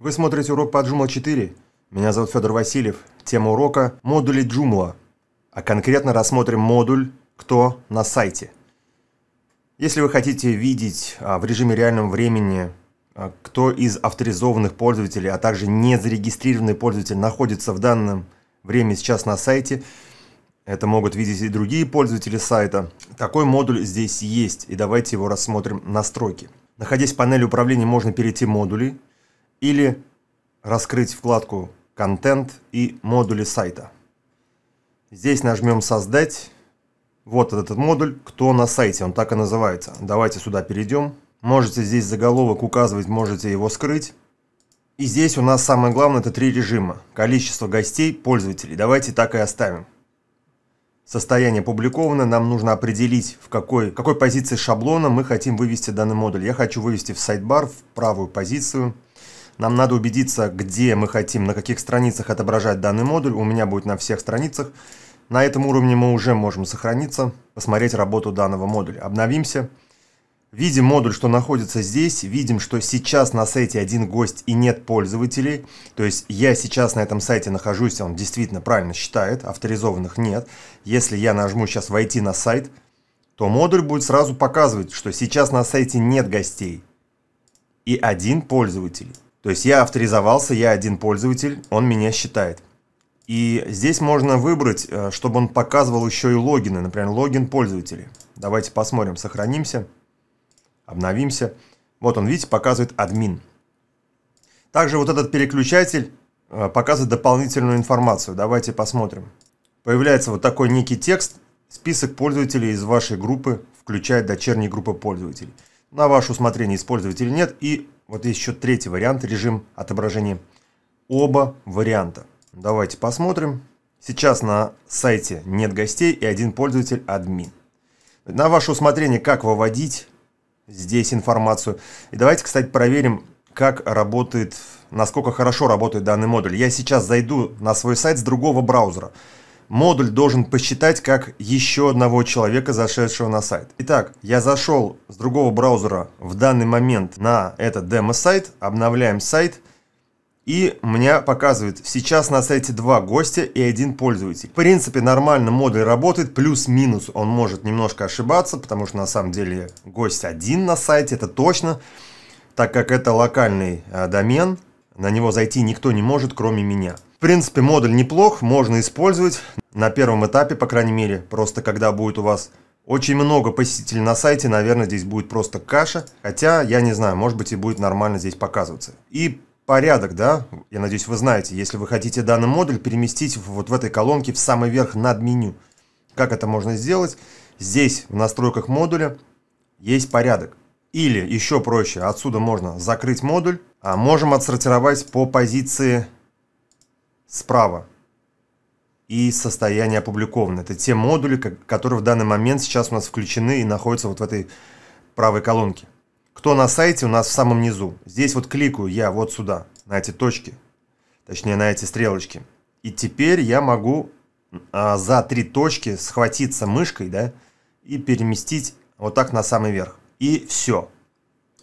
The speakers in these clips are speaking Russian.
Вы смотрите урок по Joomla 4. Меня зовут Федор Васильев. Тема урока – модули Joomla. А конкретно рассмотрим модуль «Кто на сайте». Если вы хотите видеть а, в режиме реальном времени, а, кто из авторизованных пользователей, а также не зарегистрированный пользователь находится в данном время сейчас на сайте, это могут видеть и другие пользователи сайта. Такой модуль здесь есть, и давайте его рассмотрим настройки. Находясь в панели управления, можно перейти в модули, или раскрыть вкладку «Контент» и «Модули сайта». Здесь нажмем «Создать». Вот этот модуль «Кто на сайте», он так и называется. Давайте сюда перейдем. Можете здесь заголовок указывать, можете его скрыть. И здесь у нас самое главное это три режима. Количество гостей, пользователей. Давайте так и оставим. Состояние опубликовано, нам нужно определить, в какой, какой позиции шаблона мы хотим вывести данный модуль. Я хочу вывести в сайт-бар, в правую позицию. Нам надо убедиться, где мы хотим, на каких страницах отображать данный модуль. У меня будет на всех страницах. На этом уровне мы уже можем сохраниться, посмотреть работу данного модуля. Обновимся. Видим модуль, что находится здесь, видим, что сейчас на сайте один гость и нет пользователей, то есть я сейчас на этом сайте нахожусь, он действительно правильно считает, авторизованных нет. Если я нажму сейчас «Войти на сайт», то модуль будет сразу показывать, что сейчас на сайте нет гостей и один пользователь. То есть я авторизовался, я один пользователь, он меня считает. И здесь можно выбрать, э, чтобы он показывал еще и логины, например, логин пользователей. Давайте посмотрим, сохранимся, обновимся. Вот он, видите, показывает админ. Также вот этот переключатель э, показывает дополнительную информацию. Давайте посмотрим. Появляется вот такой некий текст. Список пользователей из вашей группы включает дочерние группы пользователей. На ваше усмотрение использователей нет и вот есть еще третий вариант, режим отображения. Оба варианта. Давайте посмотрим. Сейчас на сайте нет гостей и один пользователь админ. На ваше усмотрение, как выводить здесь информацию. И давайте, кстати, проверим, как работает, насколько хорошо работает данный модуль. Я сейчас зайду на свой сайт с другого браузера модуль должен посчитать как еще одного человека, зашедшего на сайт. Итак, я зашел с другого браузера в данный момент на этот демо-сайт, обновляем сайт, и меня показывает, сейчас на сайте два гостя и один пользователь. В принципе, нормально модуль работает, плюс-минус он может немножко ошибаться, потому что на самом деле гость один на сайте, это точно, так как это локальный э, домен, на него зайти никто не может, кроме меня. В принципе, модуль неплох, можно использовать на первом этапе, по крайней мере. Просто когда будет у вас очень много посетителей на сайте, наверное, здесь будет просто каша. Хотя, я не знаю, может быть и будет нормально здесь показываться. И порядок, да, я надеюсь, вы знаете, если вы хотите данный модуль переместить вот в этой колонке в самый верх над меню. Как это можно сделать? Здесь в настройках модуля есть порядок. Или еще проще, отсюда можно закрыть модуль, а можем отсортировать по позиции справа. И состояние опубликовано. Это те модули, которые в данный момент сейчас у нас включены и находятся вот в этой правой колонке. Кто на сайте у нас в самом низу. Здесь вот кликаю я вот сюда, на эти точки. Точнее, на эти стрелочки. И теперь я могу а, за три точки схватиться мышкой, да, и переместить вот так на самый верх. И все.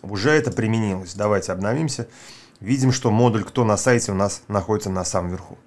Уже это применилось. Давайте обновимся видим, что модуль «Кто на сайте» у нас находится на самом верху.